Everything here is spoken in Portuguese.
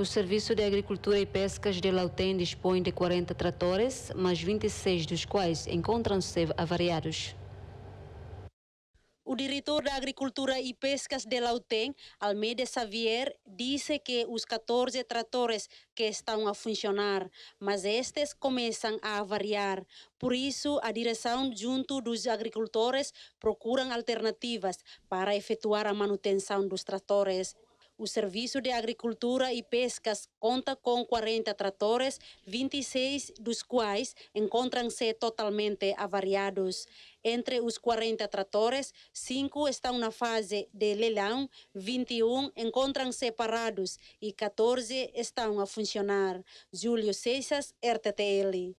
O Serviço de Agricultura e Pescas de Lautem dispõe de 40 tratores, mas 26 dos quais encontram-se avariados. O diretor da Agricultura e Pescas de Lautem, Almeida Xavier, disse que os 14 tratores que estão a funcionar, mas estes começam a avariar. Por isso, a direção junto dos agricultores procuram alternativas para efetuar a manutenção dos tratores. O Serviço de Agricultura e Pescas conta com 40 tratores, 26 dos quais encontram-se totalmente avariados. Entre os 40 tratores, 5 estão na fase de leilão, 21 encontram-se parados e 14 estão a funcionar. Júlio Seixas, RTTL.